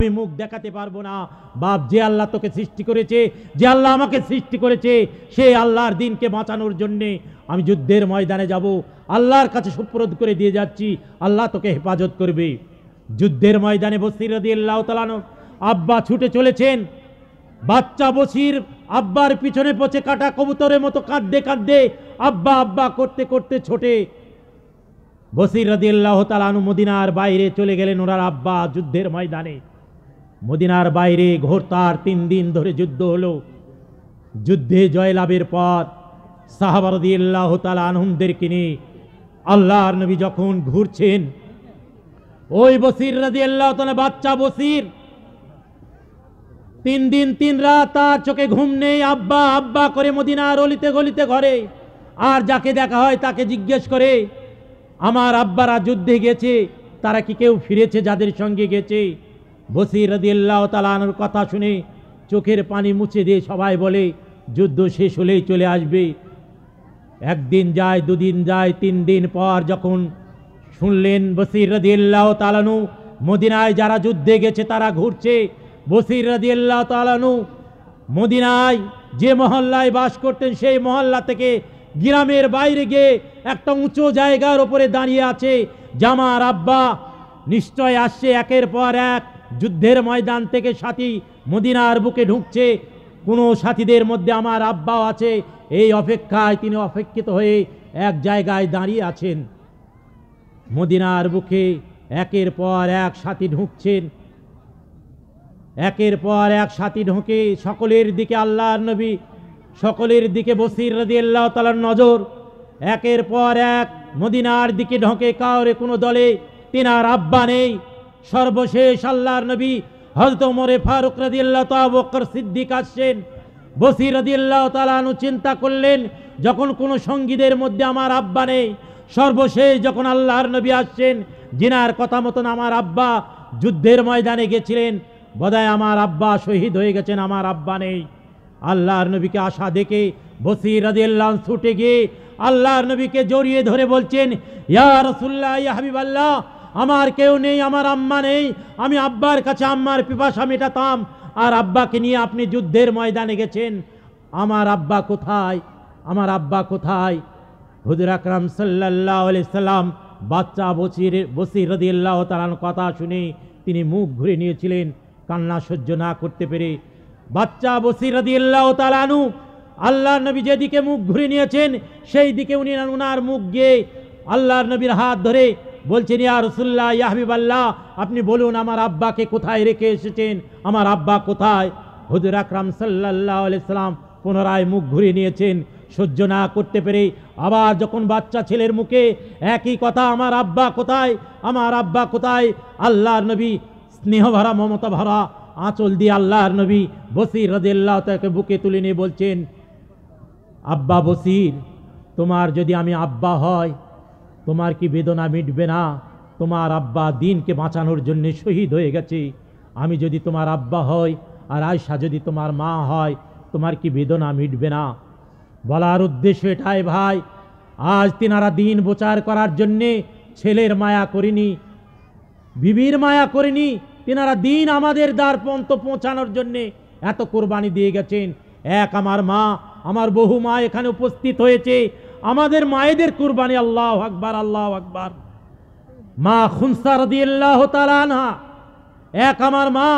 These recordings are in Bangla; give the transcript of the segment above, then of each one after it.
আমি মুখ দেখাতে পারবো না বাপ যে আল্লাহ তোকে সৃষ্টি করেছে যে আল্লাহ আমাকে সৃষ্টি করেছে সে আল্লাহর দিনকে বাঁচানোর জন্যে আমি যুদ্ধের ময়দানে যাব আল্লাহর কাছে সুপ্রদ করে দিয়ে যাচ্ছি আল্লাহ তোকে হেফাজত করবে যুদ্ধের ময়দানে বসির রদি আল্লাহ তালানো আব্বা ছুটে চলেছেন বাচ্চা বসির আব্বার পিছনে পচে কাটা কবুতরের মতো কাঁদতে কাঁদতে আব্বা আব্বা করতে করতে ছোটে বসির রদি আল্লাহ তালানু মদিনার বাইরে চলে গেলেন ওনার আব্বা যুদ্ধের ময়দানে মদিনার বাইরে ঘোরতার তিন দিন ধরে যুদ্ধ হলো যুদ্ধে জয়লাভের পর পথ আল্লাহ তালা আনহুমদেরকে নিয়ে আল্লাহর নবী যখন ঘুরছেন ওই বসির রাজি আল্লাহ বাচ্চা বসির তিন দিন তিন রাত তার চোখে ঘুম নেই আব্বা আব্বা করে মদিনার অলিতে গলিতে ঘরে আর যাকে দেখা হয় তাকে জিজ্ঞেস করে আমার আব্বারা যুদ্ধে গেছে তারা কি কেউ ফিরেছে যাদের সঙ্গে গেছে বসির রদিয়াল্লাহ তালানোর কথা শুনে চোখের পানি মুছে দিয়ে সবাই বলে যুদ্ধ শেষ হলেই চলে আসবে একদিন যায় দুদিন যায় তিন দিন পর যখন শুনলেন বসির রদিয়াল্লাহ তালানু মদিনায় যারা যুদ্ধে গেছে তারা ঘুরছে বসির রদিয়াল্লাহ তালানু মদিনায় যে মহল্লায় বাস করতেন সেই মহল্লা থেকে গ্রামের বাইরে গিয়ে একটা উঁচু জায়গার ওপরে দাঁড়িয়ে আছে জামার আব্বা নিশ্চয় আসছে একের পর এক যুদ্ধের ময়দান থেকে সাথী মদিনার বুকে ঢুকছে কোনো সাথীদের মধ্যে আমার আব্বাও আছে এই অপেক্ষায় তিনি অপেক্ষিত হয়ে এক জায়গায় দাঁড়িয়ে আছেন মদিনার বুকে একের পর এক সাথী ঢুকছেন একের পর এক সাথী ঢুকে সকলের দিকে আল্লাহর নবী সকলের দিকে বসির রাজি আল্লাহ তালার নজর একের পর এক মদিনার দিকে ঢোকে কাউরে কোনো দলে তিনার আব্বা নেই সর্বশেষ আল্লাহর নবী হজরত ওমরে ফারুক রাদিয়াল্লাহ তাবকর সিদ্দিক আসছেন বসির রাদিয়াল্লাহ তালানু চিন্তা করলেন যখন কোনো সঙ্গীদের মধ্যে আমার আব্বা নেই সর্বশেষ যখন আল্লাহর নবী আসছেন জিনার কথা মতন আমার আব্বা যুদ্ধের ময়দানে গেছিলেন বোধহয় আমার আব্বা শহীদ হয়ে গেছেন আমার আব্বা নেই আল্লাহর নবীকে আশা দেখে বসির রাদিয়াল্লাহ ছুটে গিয়ে আল্লাহর নবীকে জড়িয়ে ধরে বলছেন ইয়া রসুল্লাহ ইয়া হাবিব আল্লাহ আমার কেউ নেই আমার আম্মা নেই আমি আব্বার কাছে আম্মার পিপাসা মেটাতাম আর আব্বাকে নিয়ে আপনি যুদ্ধের ময়দানে গেছেন আমার আব্বা কোথায় আমার আব্বা কোথায় হুজুর আকরাম সাল্লাহ সাল্লাম বাচ্চা বসির বসির রদিয়াল্লাহ তালান কথা শুনে তিনি মুখ ঘুরে নিয়েছিলেন কান্না সহ্য না করতে পেরে বাচ্চা বসির রদিয়াল্লাহ তালানু আল্লাহ নবী যেদিকে মুখ ঘুরে নিয়েছেন সেই দিকে উনি উনার মুখ গিয়ে আল্লাহর নবীর হাত ধরে বলছেন ইয়া রসুল্লাহ ইয়াহবিব আল্লাহ আপনি বলুন আমার আব্বাকে কোথায় রেখে এসেছেন আমার আব্বা কোথায় হুজুর আকরাম সাল্লাহ আলাইসালাম পুনরায় মুখ ঘুরিয়ে নিয়েছেন সহ্য না করতে পেরে আবার যখন বাচ্চা ছেলের মুখে একই কথা আমার আব্বা কোথায় আমার আব্বা কোথায় আল্লাহর নবী ভরা মমতা ভরা আঁচল দিয়ে আল্লাহর নবী বসির রাজিল্লাহ তাকে বুকে তুলে নিয়ে বলছেন আব্বা বসির তোমার যদি আমি আব্বা হয় তোমার কি বেদনা মিটবে না তোমার আব্বা দিনকে বাঁচানোর জন্যে শহীদ হয়ে গেছে আমি যদি তোমার আব্বা হই আর আয়সা যদি তোমার মা হয় তোমার কি বেদনা মিটবে না বলার উদ্দেশ্য এটাই ভাই আজ তিনারা দিন বোচার করার জন্যে ছেলের মায়া করিনি বিবির মায়া করিনি তিনারা দিন আমাদের দ্বার পন্ত পৌঁছানোর জন্যে এত কোরবানি দিয়ে গেছেন এক আমার মা আমার বহু মা এখানে উপস্থিত হয়েছে আমাদের মায়েদের কুরবানি আল্লাহ আকবার আল্লাহ আকবার মা খুনসার দিয়াহ না এক আমার মা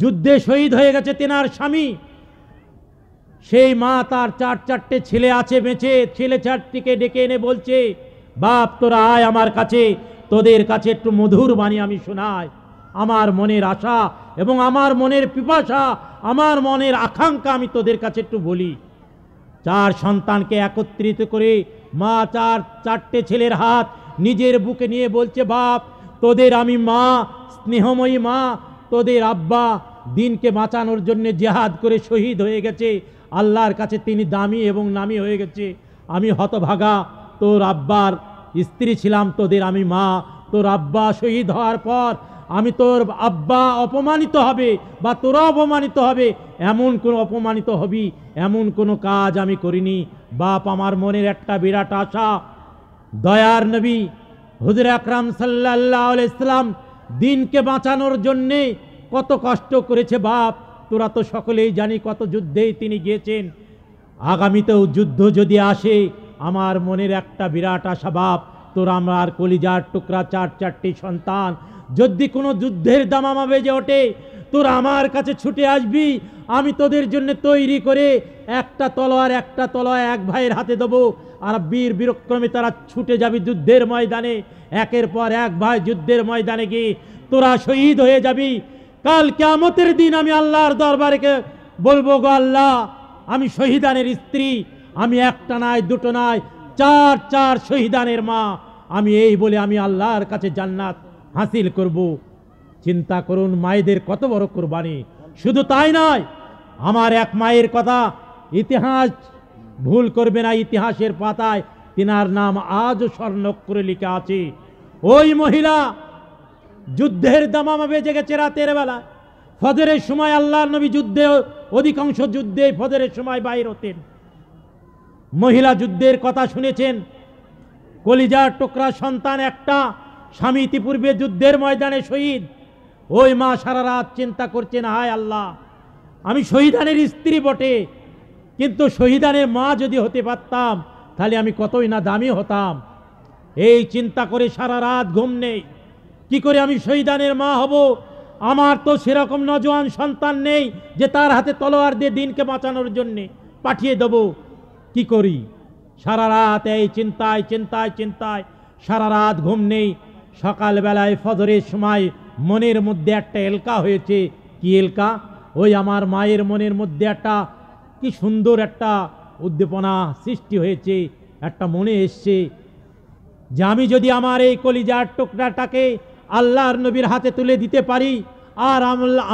যুদ্ধে শহীদ হয়ে গেছে তেনার স্বামী সেই মা তার চার চারটে ছেলে আছে বেঁচে ছেলে চারটিকে ডেকে এনে বলছে বাপ তোরা আয় আমার কাছে তোদের কাছে একটু মধুর বাণী আমি শোনাই আমার মনের আশা এবং আমার মনের পিপাসা আমার মনের আকাঙ্ক্ষা আমি তোদের কাছে একটু বলি চার সন্তানকে একত্রিত করে মা চার চারটে ছেলের হাত নিজের বুকে নিয়ে বলছে বাপ তোদের আমি মা স্নেহময়ী মা তোদের আব্বা দিনকে বাঁচানোর জন্য জেহাদ করে শহীদ হয়ে গেছে আল্লাহর কাছে তিনি দামি এবং নামি হয়ে গেছে আমি হতভাগা তোর আব্বার স্ত্রী ছিলাম তোদের আমি মা তোর আব্বা শহীদ হওয়ার পর আমি তোর আব্বা অপমানিত হবে বা তোরা অপমানিত হবে এমন কোনো অপমানিত হবি এমন কোনো কাজ আমি করিনি বাপ আমার মনের একটা বিরাট আশা দয়ার নবী হুজুর আকরাম সাল্লাহ ইসলাম দিনকে বাঁচানোর জন্যে কত কষ্ট করেছে বাপ তোরা তো সকলেই জানি কত যুদ্ধেই তিনি গিয়েছেন আগামীতেও যুদ্ধ যদি আসে আমার মনের একটা বিরাট আশা বাপ তোর আমার কলিজার টুকরা চার চারটি সন্তান যদি কোনো যুদ্ধের দামামা বেজে ওঠে তোর আমার কাছে ছুটে আসবি আমি তোদের জন্য তৈরি করে একটা তলোয়ার একটা তলোয়ার এক ভাইয়ের হাতে দেবো আর বীর বীরক্রমে তারা ছুটে যাবি যুদ্ধের ময়দানে একের পর এক ভাই যুদ্ধের ময়দানে গিয়ে তোরা শহীদ হয়ে যাবি কাল কেমতের দিন আমি আল্লাহর দরবারেকে বলবো গো আল্লাহ আমি শহীদানের স্ত্রী আমি একটা নাই দুটো নাই চার চার শহীদানের মা আমি এই বলে আমি আল্লাহর কাছে জান্নাত হাসিল করব চিন্তা করুন মায়েদের কত বড় কোরবানি শুধু তাই নয় আমার এক মায়ের কথা ইতিহাস ভুল করবে না ইতিহাসের পাতায় তিনার নাম আজও স্বর্ণক্ষরে লিখে আছে ওই মহিলা যুদ্ধের দামামা বেজে গেছে রাতের বেলা ফজরের সময় আল্লাহ নবী যুদ্ধে অধিকাংশ যুদ্ধে ফজরের সময় বাইর হতেন মহিলা যুদ্ধের কথা শুনেছেন কলিজার টোকরা সন্তান একটা স্বামী ইতিপূর্বে যুদ্ধের ময়দানে শহীদ ওই মা সারা রাত চিন্তা করছেন হায় আল্লাহ আমি শহীদানের স্ত্রী বটে কিন্তু শহীদানের মা যদি হতে পারতাম তাহলে আমি কতই না দামি হতাম এই চিন্তা করে সারা রাত ঘুম নেই কি করে আমি শহীদানের মা হব আমার তো সেরকম নজওয়ান সন্তান নেই যে তার হাতে তলোয়ার দিয়ে দিনকে বাঁচানোর জন্যে পাঠিয়ে দেব কি করি সারা রাত এই চিন্তায় চিন্তায় চিন্তায় সারা রাত ঘুম নেই সকালবেলায় ফজরের সময় মনের মধ্যে একটা এলকা হয়েছে কি এলকা ওই আমার মায়ের মনের মধ্যে একটা কি সুন্দর একটা উদ্দীপনা সৃষ্টি হয়েছে একটা মনে এসছে যে আমি যদি আমার এই কলিজার টুকরাটাকে আল্লাহর নবীর হাতে তুলে দিতে পারি আর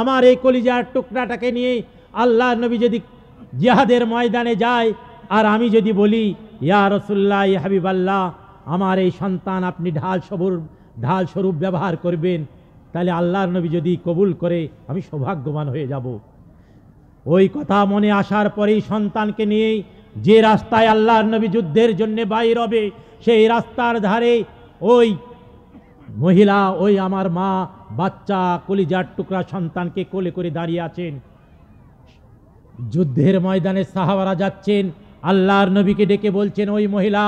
আমার এই কলিজার টুকরাটাকে নিয়ে আল্লাহর নবী যদি জিহাদের ময়দানে যায় আর আমি যদি বলি ইয়া রসুল্লাহ হাবিবাল্লাহ আমার এই সন্তান আপনি ঢাল সবর ঢাল স্বরূপ ব্যবহার করবেন তাহলে আল্লাহর নবী যদি কবুল করে আমি সৌভাগ্যবান হয়ে যাব ওই কথা মনে আসার পরেই সন্তানকে নিয়ে যে রাস্তায় আল্লাহর নবী যুদ্ধের জন্য বাইর হবে সেই রাস্তার ধারে ওই মহিলা ওই আমার মা বাচ্চা কলিজার টুকরা সন্তানকে কোলে করে দাঁড়িয়ে আছেন যুদ্ধের ময়দানে সাহাবারা যাচ্ছেন আল্লাহর নবীকে ডেকে বলছেন ওই মহিলা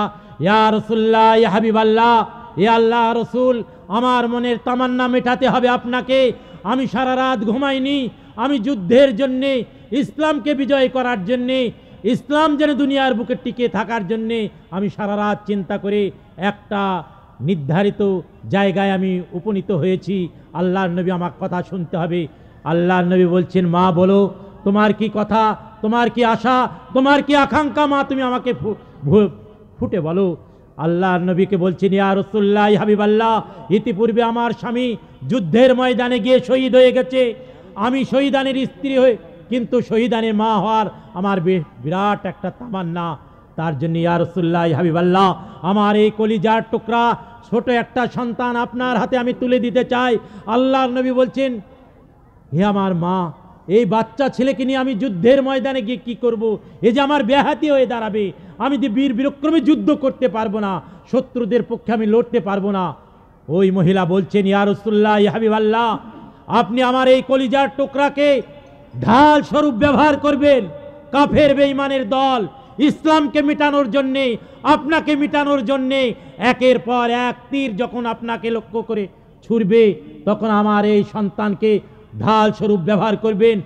ইয়া রসুল্লাহ ইয়া হাবিবাল্লাহ এ আল্লাহ রসুল আমার মনের তামান্না মেটাতে হবে আপনাকে আমি সারা রাত ঘুমাইনি আমি যুদ্ধের জন্যে ইসলামকে বিজয় করার জন্যে ইসলাম যেন দুনিয়ার বুকে টিকে থাকার জন্যে আমি সারা রাত চিন্তা করে একটা নির্ধারিত জায়গায় আমি উপনীত হয়েছি আল্লাহর নবী আমার কথা শুনতে হবে আল্লাহর নবী বলছেন মা বলো তোমার কি কথা তোমার কি আশা তোমার কি আকাঙ্ক্ষা মা তুমি আমাকে ফুটে বলো আল্লাহ নবীকে বলছেন ইয়া রসুল্লাহ হাবিব আল্লাহ ইতিপূর্বে আমার স্বামী যুদ্ধের ময়দানে গিয়ে শহীদ হয়ে গেছে আমি শহীদানের স্ত্রী হয়ে কিন্তু শহীদানের মা হওয়ার আমার বিরাট একটা তামান্না তার জন্য ইয়া রসুল্লাহ হাবিব আল্লাহ আমার এই কলিজার টুকরা ছোট একটা সন্তান আপনার হাতে আমি তুলে দিতে চাই আল্লাহর নবী বলছেন হে আমার মা এই বাচ্চা ছেলেকে নিয়ে আমি যুদ্ধের ময়দানে গিয়ে কী করব। এই যে আমার ব্যাহাতি হয়ে দাঁড়াবে আমি যে বীর বিরক্রমে যুদ্ধ করতে পারবো না শত্রুদের পক্ষে আমি লড়তে পারবো না ওই মহিলা বলছেন ইয়ারসুল্লাহ হাবিব আল্লাহ আপনি আমার এই কলিজার টোকরাকে ঢাল স্বরূপ ব্যবহার করবেন কাফের বেঈমানের দল ইসলামকে মিটানোর জন্যে আপনাকে মিটানোর জন্যে একের পর এক তীর যখন আপনাকে লক্ষ্য করে ছুড়বে তখন আমার এই সন্তানকে ঢাল স্বরূপ ব্যবহার করবেন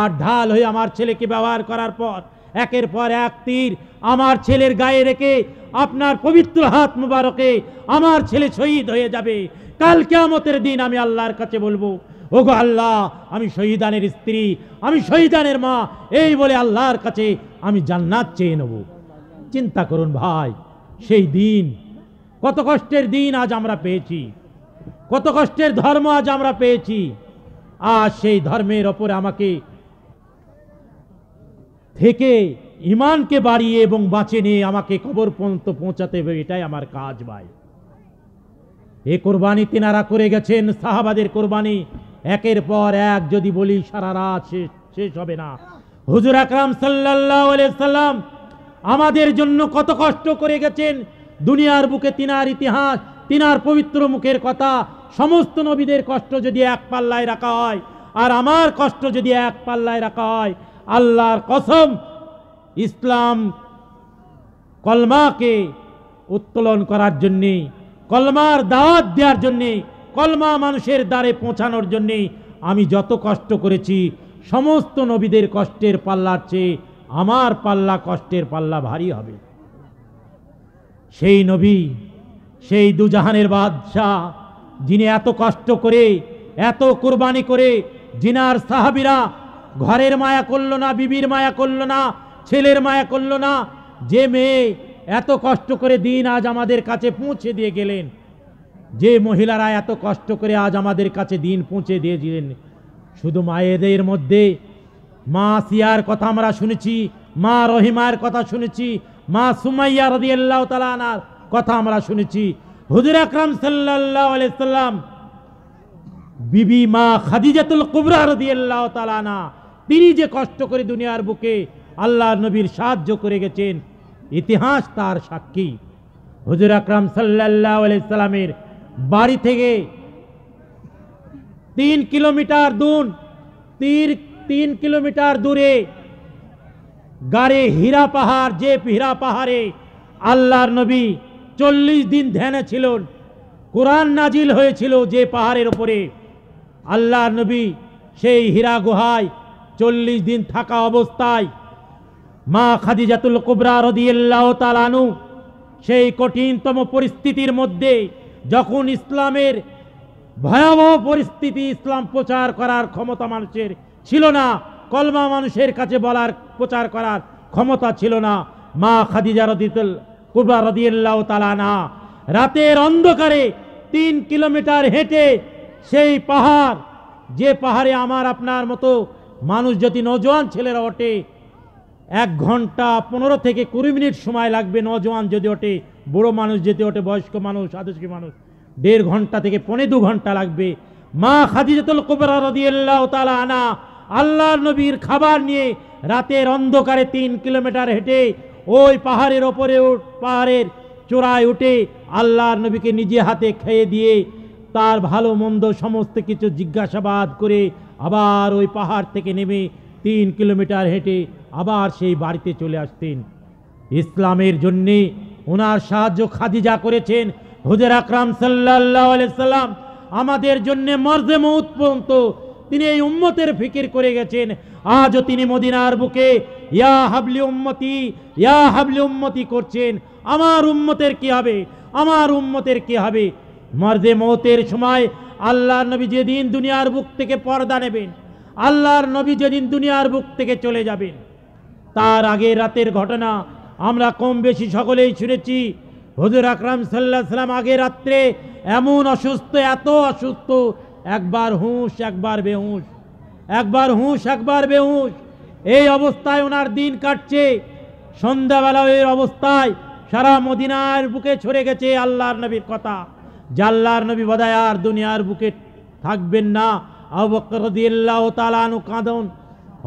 আর ঢাল হয়ে আমার ছেলেকে ব্যবহার করার পর একের পর এক তীর আমার ছেলের গায়ে রেখে আপনার পবিত্র হাত মুবারকে আমার ছেলে শহীদ হয়ে যাবে কাল কেয়ামতের দিন আমি আল্লাহর কাছে বলবো ওগো আল্লাহ আমি শহীদানের স্ত্রী আমি শহীদানের মা এই বলে আল্লাহর কাছে আমি জান্নাত চেয়ে নেব চিন্তা করুন ভাই সেই দিন কত কষ্টের দিন আজ আমরা পেয়েছি কত কষ্টের ধর্ম আজ আমরা পেয়েছি আর সেই ধর্মের ওপরে আমাকে থেকে ইমানকে বাড়িয়ে এবং বাঁচে নিয়ে আমাকে কবর পর্যন্ত পৌঁছাতে হবে এটাই আমার কাজ ভাই এ কোরবানি তিনারা করে গেছেন সাহাবাদের কোরবানি একের পর এক যদি বলি সারা রাত শেষ শেষ হবে না হুজুর আকরাম সাল্লাম আমাদের জন্য কত কষ্ট করে গেছেন দুনিয়ার বুকে তিনার ইতিহাস তিনার পবিত্র মুখের কথা সমস্ত নবীদের কষ্ট যদি এক পাল্লায় রাখা হয় আর আমার কষ্ট যদি এক পাল্লায় রাখা হয় আল্লাহর কসম ইসলাম কলমাকে উত্তোলন করার জন্যে কলমার দাওয়াত দেওয়ার জন্যে কলমা মানুষের দ্বারে পৌঁছানোর জন্যে আমি যত কষ্ট করেছি সমস্ত নবীদের কষ্টের পাল্লার চেয়ে আমার পাল্লা কষ্টের পাল্লা ভারী হবে সেই নবী সেই দুজাহানের বাদশাহ যিনি এত কষ্ট করে এত কোরবানি করে জিনার সাহাবিরা ঘরের মায়া করল না বিবির মায়া করল না ছেলের মায়া করল না যে মেয়ে এত কষ্ট করে দিন আজ আমাদের কাছে পৌঁছে দিয়ে গেলেন যে মহিলারা এত কষ্ট করে আজ আমাদের কাছে দিন পৌঁছে দিয়ে দিলেন শুধু মায়েদের মধ্যে মা সিয়ার কথা আমরা শুনেছি মা রহিমার কথা শুনেছি মা সুমাইয়া রদিয়াল্লাহ আনার কথা আমরা শুনেছি হুজুর আকরাম সাল্লাহ আলাইসাল্লাম বিবি মা খাদিজাতুল কুবরার রদিয়াল্লাহ তালানা তিনি যে কষ্ট করে দুনিয়ার বুকে আল্লাহ নবীর সাহায্য করে গেছেন ইতিহাস তার সাক্ষী হুজুর আকরাম সাল্লাহ আলাইসাল্লামের বাড়ি থেকে তিন কিলোমিটার দূর তীর তিন কিলোমিটার দূরে গাড়ে হীরা পাহাড় যে হীরা পাহাড়ে আল্লাহর নবী চল্লিশ দিন ধ্যানে ছিল কোরআন নাজিল হয়েছিল যে পাহাড়ের ওপরে আল্লাহ নবী সেই হীরা গুহায় চল্লিশ দিন থাকা অবস্থায় মা খাদিজাতুল কুবরা রদিয়াল্লাহ তালানু সেই কঠিনতম পরিস্থিতির মধ্যে যখন ইসলামের ভয়াবহ পরিস্থিতি ইসলাম প্রচার করার ক্ষমতা মানুষের ছিল না কলমা মানুষের কাছে বলার প্রচার করার ক্ষমতা ছিল না মা খাদিজা রদিতুল কুবরা রদিয়াল্লাহ তালানা রাতের অন্ধকারে তিন কিলোমিটার হেঁটে সেই পাহাড় যে পাহাড়ে আমার আপনার মতো মানুষ যদি নজওয়ান ছেলেরা ওঠে এক ঘন্টা পনেরো থেকে কুড়ি মিনিট সময় লাগবে নজওয়ান যদি ওঠে বুড়ো মানুষ যেতে ওঠে বয়স্ক মানুষ আদর্শী মানুষ দেড় ঘন্টা থেকে পনে দু ঘন্টা লাগবে মা খাদিজাতুল কুবরা রদিয়াল্লাহ তালা আনা আল্লাহর নবীর খাবার নিয়ে রাতের অন্ধকারে তিন কিলোমিটার হেঁটে ওই পাহাড়ের ওপরে পাহাড়ের চূড়ায় উঠে আল্লাহর নবীকে নিজে হাতে খেয়ে দিয়ে তার ভালো মন্দ সমস্ত কিছু জিজ্ঞাসাবাদ করে আবার ওই পাহাড় থেকে নেমে তিন কিলোমিটার হেঁটে আবার সেই বাড়িতে চলে আসতেন ইসলামের জন্যে ওনার সাহায্য খাদিজা করেছেন হুজের আকরাম সাল্লা সাল্লাম আমাদের জন্যে মর্জে মৌত পর্যন্ত তিনি এই উম্মতের ফিকির করে গেছেন আজও তিনি মদিনার বুকে ইয়া হাবলি উম্মতি ইয়া হাবলি উম্মতি করছেন আমার উম্মতের কি হবে আমার উম্মতের কি হবে মর্দে মতের সময় আল্লাহর নবী যেদিন দুনিয়ার বুক থেকে পর্দা নেবেন আল্লাহর নবী যেদিন দুনিয়ার বুক থেকে চলে যাবেন তার আগে রাতের ঘটনা আমরা কম বেশি সকলেই শুনেছি হুজুর আকরাম সাল্লাহ সাল্লাম আগে রাত্রে এমন অসুস্থ এত অসুস্থ একবার হুঁশ একবার বেহুঁশ একবার হুঁশ একবার বেহুঁশ এই অবস্থায় ওনার দিন কাটছে সন্ধ্যাবেলা এর অবস্থায় সারা মদিনার বুকে ছড়ে গেছে আল্লাহর নবীর কথা জাল্লার নবী বদায় আর দুনিয়ার বুকে থাকবেন না আবু কাঁদন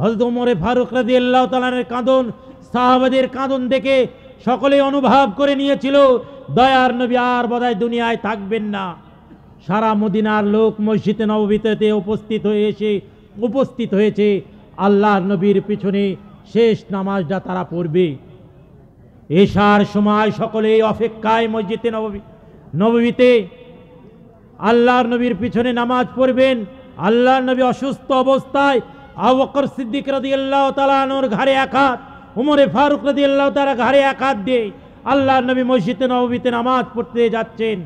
হজরত উমরে ফারুক আল্লাহ তালানের কাঁদন সাহাবাদের কাঁদন দেখে সকলে অনুভব করে নিয়েছিল দয়ার নবী আর বদায় দুনিয়ায় থাকবেন না সারা মদিনার লোক মসজিদে নবীতে উপস্থিত হয়ে এসে উপস্থিত হয়েছে আল্লাহর নবীর পিছনে শেষ নামাজটা তারা পড়বে এশার সময় সকলেই অপেক্ষায় মসজিদে নবী নবীতে আল্লাহর নবীর পিছনে নামাজ পড়বেন আল্লাহর নবী অসুস্থ অবস্থায় আবকর সিদ্দিক রাদি আল্লাহ তালানোর ঘরে হাত উমরে ফারুক রদি আল্লাহ তারা ঘরে একাত দিয়ে আল্লাহর নবী মসজিদে নবীতে নামাজ পড়তে যাচ্ছেন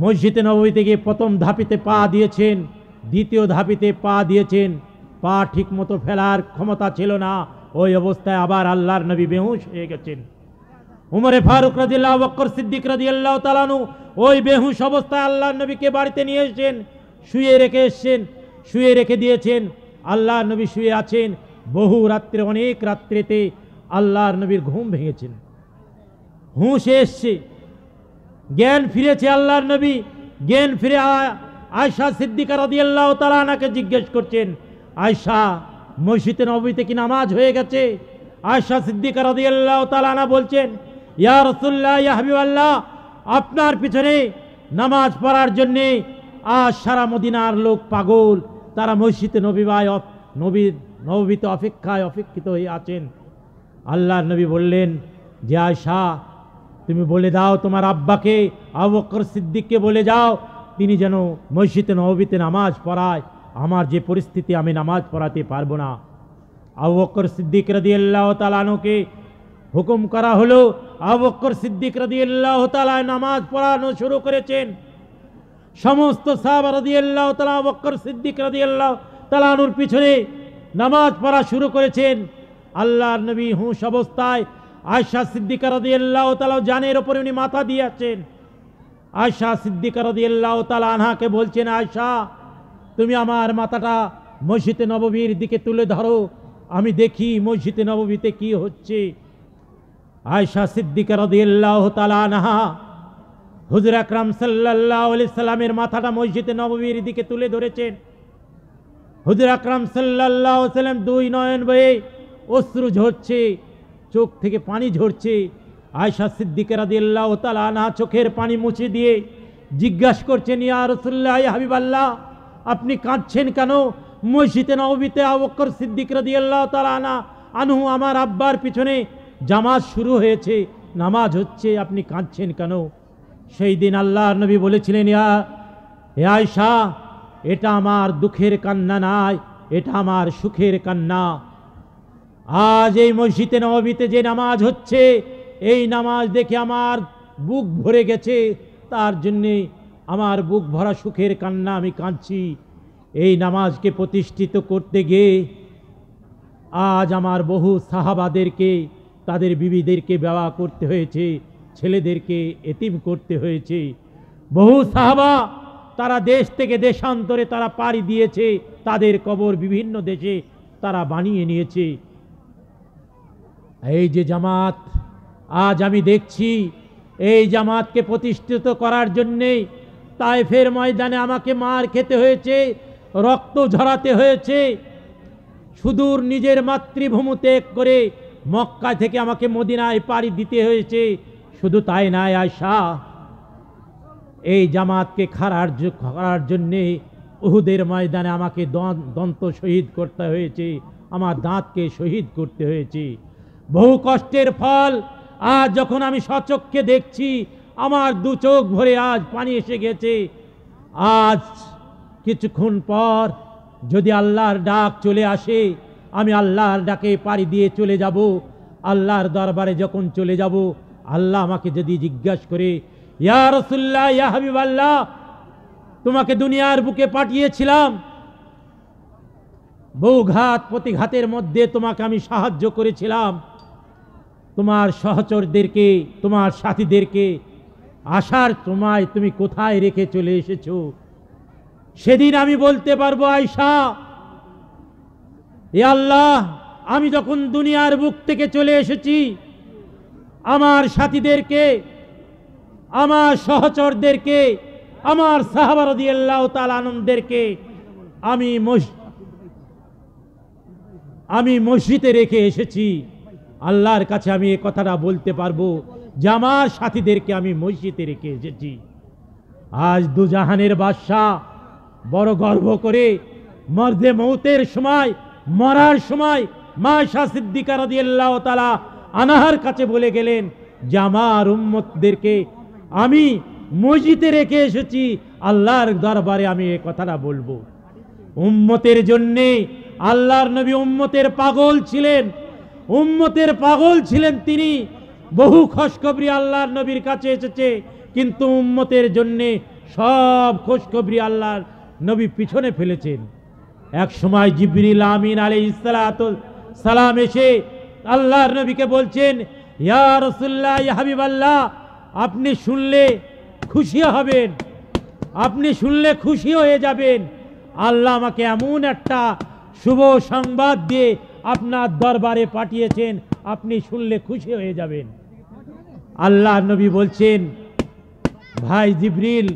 মসজিদে নবমীতে গিয়ে প্রথম ধাপিতে পা দিয়েছেন দ্বিতীয় ধাপিতে পা দিয়েছেন পা ঠিকমতো ফেলার ক্ষমতা ছিল না ওই অবস্থায় আবার আল্লাহর নবী বেহুশ হয়ে গেছেন উমরে ফারুক রাজিল্লাহ বক্কর সিদ্দিক রাজিয়াল্লাহ তালানু ওই বেহুশ অবস্থায় আল্লাহর নবীকে বাড়িতে নিয়ে এসছেন শুয়ে রেখে এসছেন শুয়ে রেখে দিয়েছেন আল্লাহর নবী শুয়ে আছেন বহু রাত্রে অনেক রাত্রেতে আল্লাহর নবীর ঘুম ভেঙেছেন হুঁশ এসছে জ্ঞান ফিরেছে আল্লাহর নবী জ্ঞান ফিরে আয়সা সিদ্দিকা রাদিয়াল্লাহ তালা জিজ্ঞেস করছেন আয়সা মসজিদে নবীতে কি নামাজ হয়ে গেছে আয়সা সিদ্দিকা রাদিয়াল্লাহ তালা আনা বলছেন ইয়া রসুল্লাহ ইয়া আপনার পিছনে নামাজ পড়ার জন্যে আজ সারা মদিনার লোক পাগল তারা মসজিদে নবীবায় নবীর নবীতে অপেক্ষায় অপেক্ষিত হয়ে আছেন আল্লাহ নবী বললেন যে আয়সা তুমি বলে দাও তোমার আব্বাকে আবকর সিদ্দিককে বলে যাও তিনি যেন মসজিদে নবীতে নামাজ পড়ায় আমার যে পরিস্থিতি আমি নামাজ পড়াতে পারবো না আবকর সিদ্দিক আল্লাহ তালানুকে হুকুম করা হলো আবকর সিদ্দিক আল্লাহ তালায় নামাজ পড়ানো শুরু করেছেন সমস্ত সাহাব আল্লাহ তালা আবকর সিদ্দিক আল্লাহ তালানুর পিছনে নামাজ পড়া শুরু করেছেন আল্লাহর নবী হুঁশ অবস্থায় আয়সা সিদ্দিকার আল্লাহ তালা জানের ওপরে উনি মাথা দিয়েছেন আয়সা সিদ্দিকার আল্লাহ তালা আনহাকে বলছেন আয়সা তুমি আমার মাথাটা মসজিদে নববীর দিকে তুলে ধরো আমি দেখি মসজিদে নববীতে কি হচ্ছে আয়সা সিদ্দিকা আল্লাহ তালা আনহা হুজুর আকরাম সাল্লাহ সাল্লামের মাথাটা মসজিদে নববীর দিকে তুলে ধরেছেন হুজুর আকরাম সাল্লাহ সাল্লাম দুই নয়ন বয়ে অশ্রু ঝরছে চোখ থেকে পানি ঝরছে আয়সা সিদ্দিকেরা দিয়েল্লাহ তাল আনা চোখের পানি মুছে দিয়ে জিজ্ঞাসা করছেন ইয়া রসুল্লাহ হাবিবাল্লাহ আপনি কাঁদছেন কেন মসজিদে নবীতে আবক্কর সিদ্দিক দিয়েল্লাহ তালা আনা আনহু আমার আব্বার পিছনে জামাজ শুরু হয়েছে নামাজ হচ্ছে আপনি কাঁদছেন কেন সেই দিন আল্লাহ নবী বলেছিলেন ইয়া হে আয়সা এটা আমার দুঃখের কান্না নাই এটা আমার সুখের কান্না আজ এই মসজিদে নবমীতে যে নামাজ হচ্ছে এই নামাজ দেখে আমার বুক ভরে গেছে তার জন্যে আমার বুক ভরা সুখের কান্না আমি কাঁদছি এই নামাজকে প্রতিষ্ঠিত করতে গিয়ে আজ আমার বহু সাহাবাদেরকে তাদের বিবিদেরকে ব্যবহার করতে হয়েছে ছেলেদেরকে এতিম করতে হয়েছে বহু সাহাবা তারা দেশ থেকে দেশান্তরে তারা পাড়ি দিয়েছে তাদের কবর বিভিন্ন দেশে তারা বানিয়ে নিয়েছে এই যে জামাত আজ আমি দেখছি এই জামাতকে প্রতিষ্ঠিত করার জন্যেই তাইফের ময়দানে আমাকে মার খেতে হয়েছে রক্ত ঝরাতে হয়েছে সুদূর নিজের মাতৃভূমি ত্যাগ করে মক্কা থেকে আমাকে মদিনায় পাড়ি দিতে হয়েছে শুধু তাই নাই আশা এই জামাতকে খারার করার জন্যে উহুদের ময়দানে আমাকে দন্ত শহীদ করতে হয়েছে আমার দাঁতকে শহীদ করতে হয়েছে বহু কষ্টের ফল আজ যখন আমি সচক্ষে দেখছি আমার দু চোখ ভরে আজ পানি এসে গেছে আজ কিছুক্ষণ পর যদি আল্লাহর ডাক চলে আসে আমি আল্লাহর ডাকে পাড়ি দিয়ে চলে যাব আল্লাহর দরবারে যখন চলে যাব আল্লাহ আমাকে যদি জিজ্ঞাসা করে ইয়া রসুল্লাহ ইয়া হাবিব আল্লাহ তোমাকে দুনিয়ার বুকে পাঠিয়েছিলাম বহুঘাত প্রতিঘাতের মধ্যে তোমাকে আমি সাহায্য করেছিলাম তোমার সহচরদেরকে তোমার সাথীদেরকে আসার তোমায় তুমি কোথায় রেখে চলে এসেছো সেদিন আমি বলতে পারবো আয়সা এ আল্লাহ আমি যখন দুনিয়ার বুক থেকে চলে এসেছি আমার সাথীদেরকে আমার সহচরদেরকে আমার সাহাবারদি আল্লাহ তাল আনন্দদেরকে আমি আমি মসজিদে রেখে এসেছি আল্লাহর কাছে আমি এ কথাটা বলতে পারবো যে আমার সাথীদেরকে আমি মসজিদে রেখে এসেছি আজ দুজাহানের বাদশাহ বড় গর্ব করে মর্দে মৌতের সময় মরার সময় মা শাহ সিদ্দিকা আল্লাহ তালা আনাহার কাছে বলে গেলেন যে আমার উম্মতদেরকে আমি মসজিদে রেখে এসেছি আল্লাহর দরবারে আমি এ কথাটা বলবো উম্মতের জন্যে আল্লাহর নবী উম্মতের পাগল ছিলেন উম্মতের পাগল ছিলেন তিনি বহু খসখবরি আল্লাহর নবীর কাছে এসেছে কিন্তু উম্মতের জন্যে সব খোঁজখবরি আল্লাহর নবী পিছনে ফেলেছেন এক সময় জিবরিল আমিন আলী ইসালাত সালাম এসে আল্লাহর নবীকে বলছেন ইয়া রসুল্লাহ হাবিব আল্লাহ আপনি শুনলে খুশি হবেন আপনি শুনলে খুশি হয়ে যাবেন আল্লাহ আমাকে এমন একটা শুভ সংবাদ দিয়ে আপনার দরবারে পাঠিয়েছেন আপনি শুনলে খুশি হয়ে যাবেন আল্লাহ নবী বলছেন ভাই জিবরিল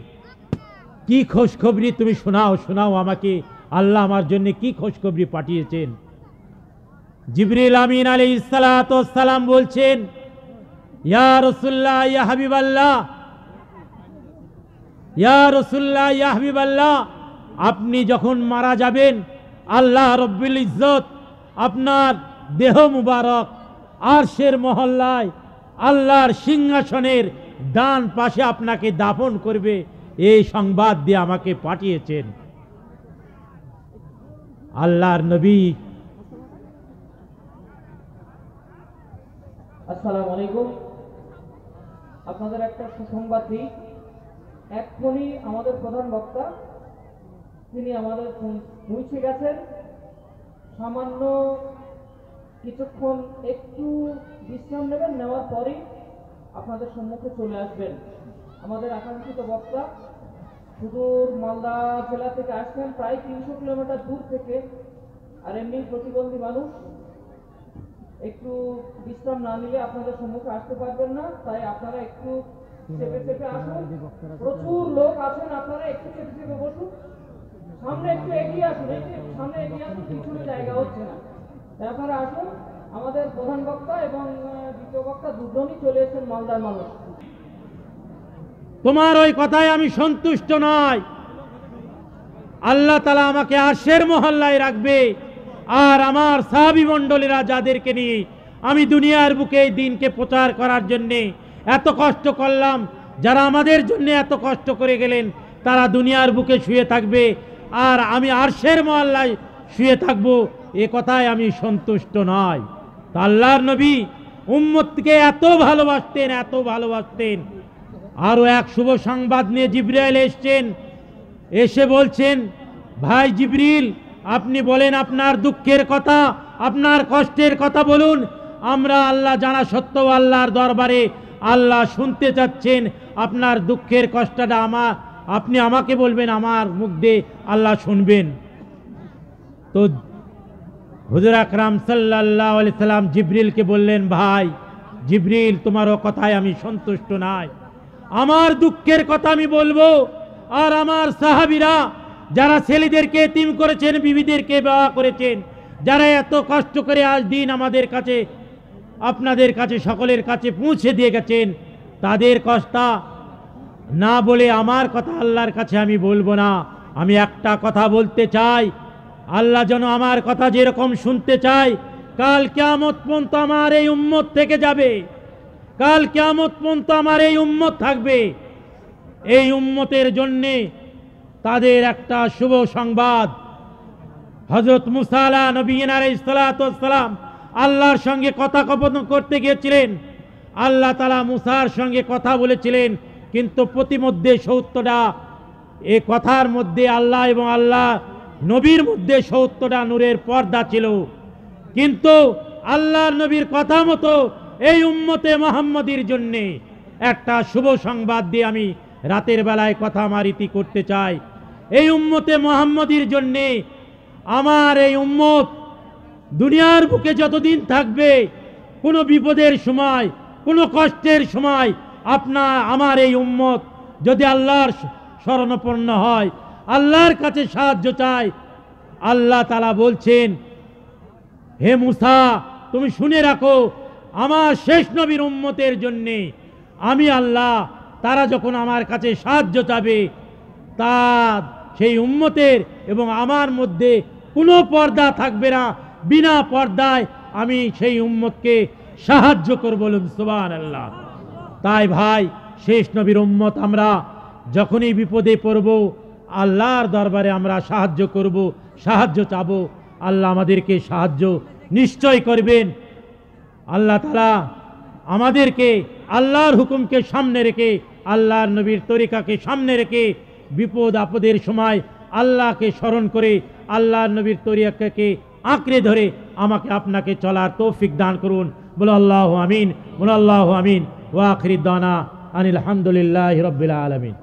কি খোঁজখবরি তুমি শোনাও শোনাও আমাকে আল্লাহ আমার জন্য কি খোঁজখবরি পাঠিয়েছেন জিবরিল আমিন আলী সালাম বলছেন ইয়া রসুল্লাহ ইয়া হাবিবাল্লাহ ইয়া রসুল্লাহ ইয়া হাবিবাল্লাহ আপনি যখন মারা যাবেন আল্লাহ রব্বুল ইজ্জত আপনার দেহ মুবারক আরশের মহল্লায় আল্লাহর সিংহাসনের ডান পাশে আপনাকে দাপন করবে এই সংবাদ দিয়ে আমাকে পাঠিয়েছেন আল্লাহর নবী আসসালামু আলাইকুম আপনাদের একটা সুসংবাদ দিই এক্ষুনি আমাদের প্রধান বক্তা তিনি আমাদের পৌঁছে গেছেন সামান্য কিছুক্ষণ একটু বিশ্রাম নেবেন নেওয়ার পরে আপনাদের সম্মুখে চলে আসবেন আমাদের আকাঙ্ক্ষিত বক্তা সুদূর মালদা জেলা থেকে আসছেন প্রায় তিনশো কিলোমিটার দূর থেকে আর এমনি প্রতিবন্ধী মানুষ একটু বিশ্রাম না নিলে আপনাদের সম্মুখে আসতে পারবেন না তাই আপনারা একটু চেপে চেপে আসুন প্রচুর লোক আছেন আপনারা একটু চেপে চেপে বসুন সামনে একটু এগিয়ে আসুন সামনে এগিয়ে আসুন পিছনে জায়গা হচ্ছে না আপনারা আসুন আমাদের প্রধান বক্তা এবং দ্বিতীয় বক্তা দুজনই চলে এসেছেন মালদার মানুষ তোমার ওই কথায় আমি সন্তুষ্ট নয় আল্লাহ তালা আমাকে আশের মহল্লায় রাখবে আর আমার সাহাবি মন্ডলীরা যাদেরকে নিয়ে আমি দুনিয়ার বুকে এই দিনকে প্রচার করার জন্যে এত কষ্ট করলাম যারা আমাদের জন্য এত কষ্ট করে গেলেন তারা দুনিয়ার বুকে শুয়ে থাকবে আর আমি আরশের মহল্লায় শুয়ে থাকবো এ কথায় আমি সন্তুষ্ট নয় তা আল্লাহর নবী উম্মতকে এত ভালোবাসতেন এত ভালোবাসতেন আরও এক শুভ সংবাদ নিয়ে জিব্রাইল এসছেন এসে বলছেন ভাই জিবরিল আপনি বলেন আপনার দুঃখের কথা আপনার কষ্টের কথা বলুন আমরা আল্লাহ জানা সত্ত্বেও আল্লাহর দরবারে আল্লাহ শুনতে চাচ্ছেন আপনার দুঃখের কষ্টটা আমার আপনি আমাকে বলবেন আমার মুখ দিয়ে আল্লাহ শুনবেন তো হুজুর আকরাম সাল্লাহ সাল্লাম জিব্রিলকে বললেন ভাই জিব্রিল তোমারও কথায় আমি সন্তুষ্ট নাই আমার দুঃখের কথা আমি বলবো আর আমার সাহাবিরা যারা ছেলেদেরকে তিম করেছেন বিবিদেরকে বিবাহ করেছেন যারা এত কষ্ট করে আজ দিন আমাদের কাছে আপনাদের কাছে সকলের কাছে পৌঁছে দিয়ে গেছেন তাদের কষ্টা না বলে আমার কথা আল্লাহর কাছে আমি বলবো না আমি একটা কথা বলতে চাই আল্লাহ যেন আমার কথা যেরকম শুনতে চাই কাল কেয়ামত পন্ত আমার এই উম্মত থেকে যাবে কাল কেমত পন্ত আমার এই উম্মত থাকবে এই উম্মতের জন্যে তাদের একটা শুভ সংবাদ হজরত মুসালা নবীন সালাম আল্লাহর সঙ্গে কথা কপন করতে গিয়েছিলেন আল্লাহ তালা মুসার সঙ্গে কথা বলেছিলেন কিন্তু প্রতিমধ্যে সৌত্যটা এ কথার মধ্যে আল্লাহ এবং আল্লাহ নবীর মধ্যে সৌত্যটা নূরের পর্দা ছিল কিন্তু আল্লাহর নবীর কথা মতো এই উম্মতে মোহাম্মদের জন্যে একটা শুভ সংবাদ দিয়ে আমি রাতের বেলায় কথা মারিতি করতে চাই এই উম্মতে মোহাম্মদের জন্যে আমার এই উম্মত দুনিয়ার বুকে যতদিন থাকবে কোনো বিপদের সময় কোনো কষ্টের সময় আপনা আমার এই উম্মত যদি আল্লাহর শরণপন্ন হয় আল্লাহর কাছে সাহায্য চায় আল্লাহ তালা বলছেন হে মুসা তুমি শুনে রাখো আমার শেষ নবীর উম্মতের জন্যে আমি আল্লাহ তারা যখন আমার কাছে সাহায্য চাবে তা সেই উম্মতের এবং আমার মধ্যে কোনো পর্দা থাকবে না বিনা পর্দায় আমি সেই উম্মতকে সাহায্য করব সুবান আল্লাহ তাই ভাই শেষ নবীর উম্মত আমরা যখনই বিপদে পড়ব আল্লাহর দরবারে আমরা সাহায্য করব সাহায্য চাব আল্লাহ আমাদেরকে সাহায্য নিশ্চয় করবেন আল্লাহ তালা আমাদেরকে আল্লাহর হুকুমকে সামনে রেখে আল্লাহর নবীর তরিকাকে সামনে রেখে বিপদ আপদের সময় আল্লাহকে স্মরণ করে আল্লাহর নবীর তরিয়াকে আঁকড়ে ধরে আমাকে আপনাকে চলার তৌফিক দান করুন বলো আল্লাহ আমিন বলো আল্লাহ আমিন واخر دعانا ان الحمد لله رب العالمين